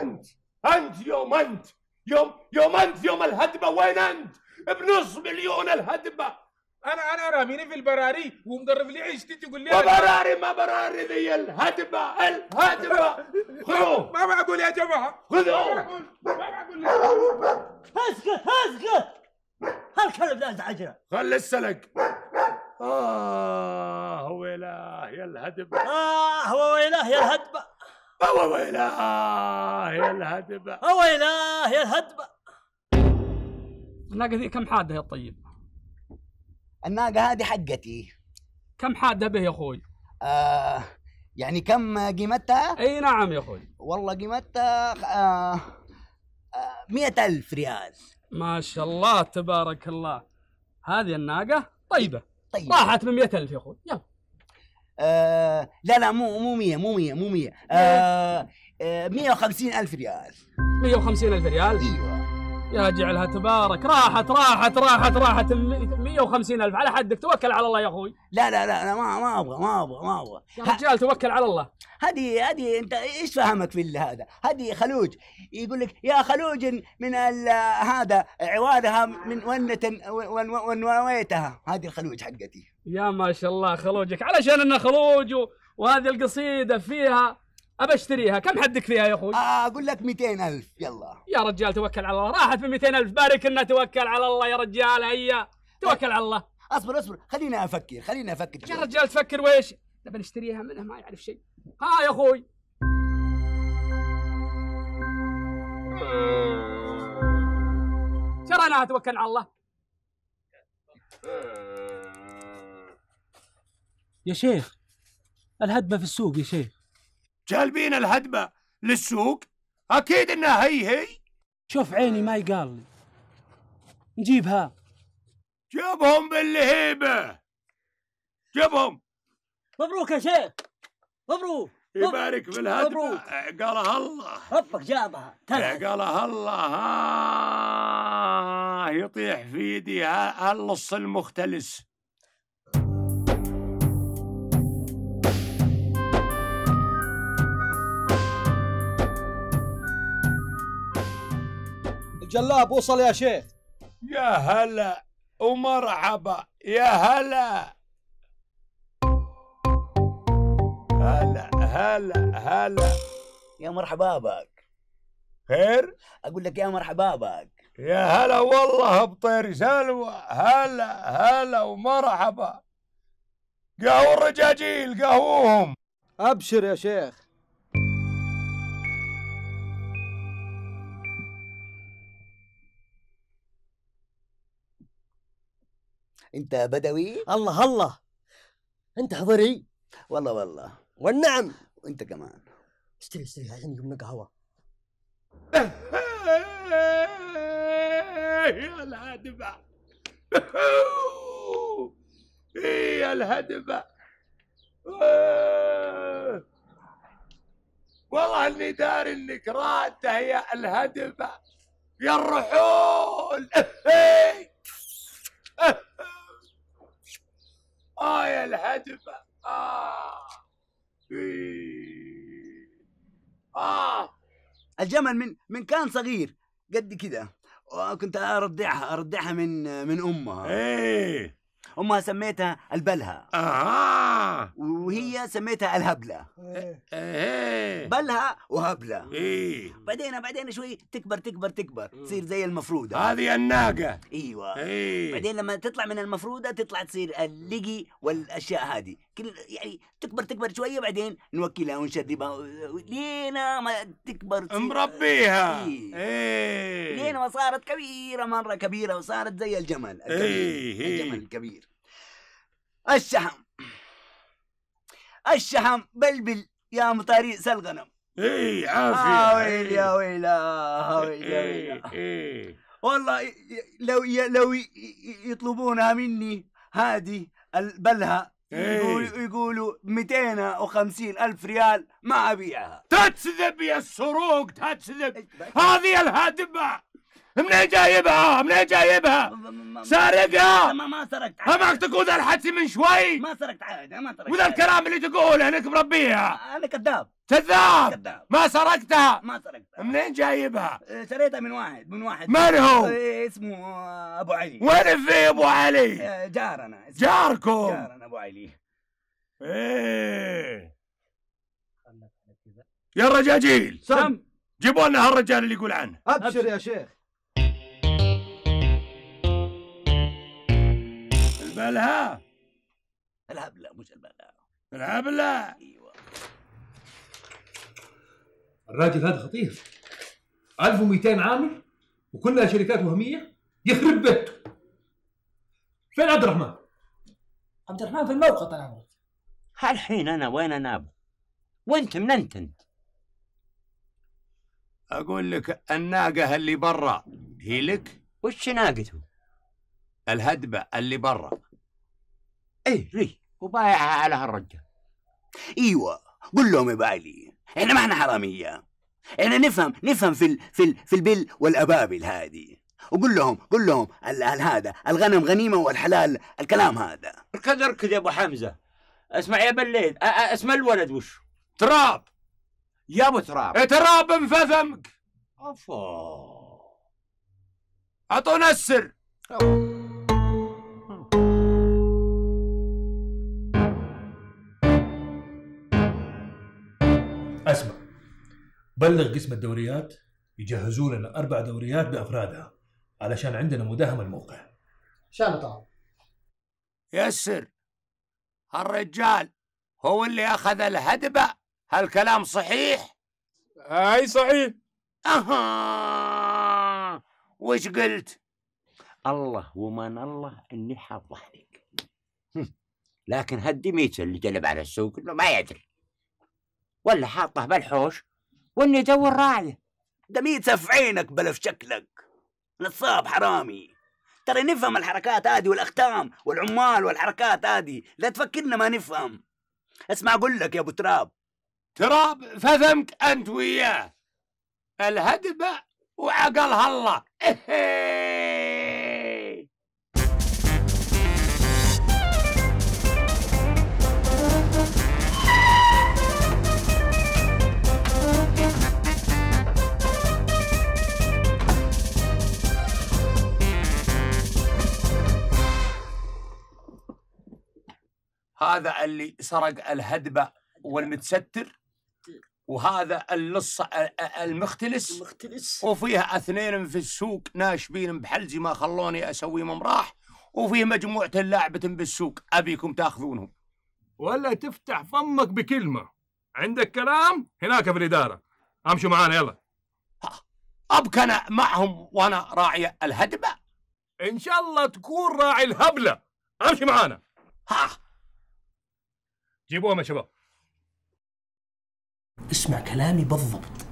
انت انت يوم انت يوم يوم انت يوم الهدبه وين انت؟ بنص مليون الهدبه انا انا راميني في البراري ومقرب لي عيشتي تقول لي براري ما براري ذي الهدبه الهدبه خذوه ما معقول يا جماعه خذوه ما معقول اسكت اسكت هالكلب ده ازعجنا خلي السلق اه ويلاه يا الهدبه اه ويلاه يا الهدبه هو ويلاه يا الهدبة هو ويلاه يا الهدبة الناقة ذي كم حادة يا الطيب؟ الناقة هذه حقتي كم حادة به يا أخوي؟ آه يعني كم قيمتها؟ اي نعم يا اخوي والله قيمتها آه, آه، مئة ألف ريال ما شاء الله تبارك الله هذه الناقة طيبة طيبة راحت مئة ألف يا أخوي يلا آه، لا لا مو مو 100 مو 100 مو 100 آه آه 150 ألف ريال 150 ألف ريال ايوه يا جعلها تبارك راحت راحت راحت راحت 150 ألف على حدك توكل على الله يا أخوي لا لا لا أنا ما ما أبغى ما أبغى ما أبغى يا رجال توكل على الله هذه هذه أنت إيش فهمك في هذا هذه خلوج يقول لك يا خلوج من هذا عوادها من ونة ونويتها هذه الخلوج حقتي يا ما شاء الله خلوجك علشان انه خلوج وهذه القصيده فيها ابى اشتريها كم حدك فيها يا اخوي آه اقول لك 200000 يلا يا رجال توكل على الله راحت في 200000 بارك لنا توكل على الله يا رجال هيا توكل على الله اصبر اصبر خلينا افكر خلينا افكر يا رجال تفكر ويش نبي نشتريها منه ما يعرف شيء ها يا اخوي شريناها توكل على الله يا شيخ الهدمة في السوق يا شيخ جالبين الهدمة للسوق أكيد إنها هي هي شوف عيني ما يقال لي نجيبها جيبهم باللهيبة جيبهم مبروك يا شيخ مبروك يبارك في الهدمة قالها الله ربك جابها قالها الله يطيح في يدي هاللص المختلس جلاب وصل يا شيخ يا هلا ومرحبا يا هلا هلا هلا هلا يا مرحبا بك خير اقول لك يا مرحبا بك يا هلا والله بطير سلوى هلا هلا ومرحبا قهوة الرجاجيل قهوهم ابشر يا شيخ انت بدوي الله الله انت حضري والله والله والنعم وانت كمان اشتري اشتري عشان يجيب لنا قهوه يا الهدبة يا الهدبة والله اني داري انك راته يا الهدبة يا الرحول آه الجمل من من كان صغير قد كده وكنت آه، أرضعها أرضعها من من أمها إيه أمها سميتها البلهة آه وهي سميتها الهبلة إيه. إيه. هبلها وهبلة إيه بعدين بعدين شوي تكبر تكبر تكبر تصير زي المفرودة هذه الناقة ايوه إيه بعدين لما تطلع من المفرودة تطلع تصير اللقي والأشياء هذه كل يعني تكبر تكبر شوية بعدين نوكلها ونشربها لينا ما تكبر مربيها إيه, إيه. لينا ما صارت كبيرة مرة كبيرة وصارت زي الجمل الكبير إيه. إيه. الجمل الكبير الشحم الشحم بلبل يا مطاري الغنم اي عافية آه ويل يا ويلا ويل يا إيه. ويلا إيه، إيه. والله لو لو يطلبونها مني هذه البلهة يقولوا يقولوا 250 ألف ريال ما أبيعها تكذب يا السروق تكذب هذه الهدبه منين جايبها منين جايبها سارقها ما ما سرقت همك تقول الحكي من شوي ما سرقت عاد ما سرقت وذا الكلام اللي تقوله انك مربيها انا كذاب كذاب ما سرقتها ما سرقتها منين جايبها؟ اه، شريتها من واحد من واحد من هو؟ اه، اسمه ابو علي وين في ابو علي؟ اه، جارنا جاركم جارنا ابو علي ايه يا رجاجيل سم جيبوا لنا هالرجال اللي يقول عنه أبشر يا شيخ مالها الهبلة مش المالها الهبلة ايوه الراجل هذا خطير 1200 عامل وكلها شركات وهمية يخرب بيته فين عبد الرحمن؟ عبد الرحمن في الموقع طال عمرك الحين انا وين انا ابو؟ وانت من انت انت؟ اقول لك الناقه اللي برا هي لك؟ وش ناقته؟ الهدبه اللي برا ايه ري وبايعها على هالرجال ايوه قول لهم يا بالي احنا ما احنا حراميه احنا نفهم نفهم في ال في ال في البل والابابل هذه وقول لهم قول لهم هذا الغنم غنيمه والحلال الكلام هذا اركد اركد يا ابو حمزه اسمع يا بليد اسمع الولد وش تراب يا ابو تراب إيه، تراب مفثمك افا اعطونا السر أوه. بلغ قسم الدوريات يجهزوا لنا اربع دوريات بافرادها علشان عندنا مداهمه الموقع طال يسر الرجال هو اللي اخذ الهدبه هالكلام صحيح اي صحيح اها وش قلت الله ومن الله اني حضحك لكن هالديميتر اللي جلب على السوق انه ما يدري ولا حاطه بالحوش واني جو الراعية دميتها في عينك بلا في شكلك نصاب حرامي ترى نفهم الحركات هذه والاختام والعمال والحركات هذه لا تفكرنا ما نفهم اسمع اقول لك يا ابو تراب تراب فهمت انت وياه الهدبه وعقلها الله إيه. هذا اللي سرق الهدبة والمتستر وهذا اللص المختلس المختلس وفيها اثنين في السوق ناشبين بحلزي ما خلوني اسويهم ممراح وفيه مجموعة لاعبة بالسوق أبيكم تاخذونهم ولا تفتح فمك بكلمة عندك كلام هناك في الإدارة أمشوا معانا يلا أبكى أنا معهم وأنا راعي الهدبة إن شاء الله تكون راعي الهبلة أمشي معانا ها جيبوهم يا شباب اسمع كلامي بالضبط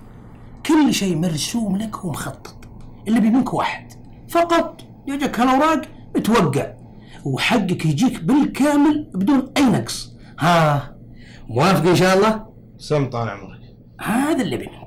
كل شيء مرسوم لك ومخطط اللي بي منك واحد فقط يجيك هالاوراق توقع وحقك يجيك بالكامل بدون اي نقص ها موافق ان شاء الله سم طال عمرك هذا اللي منك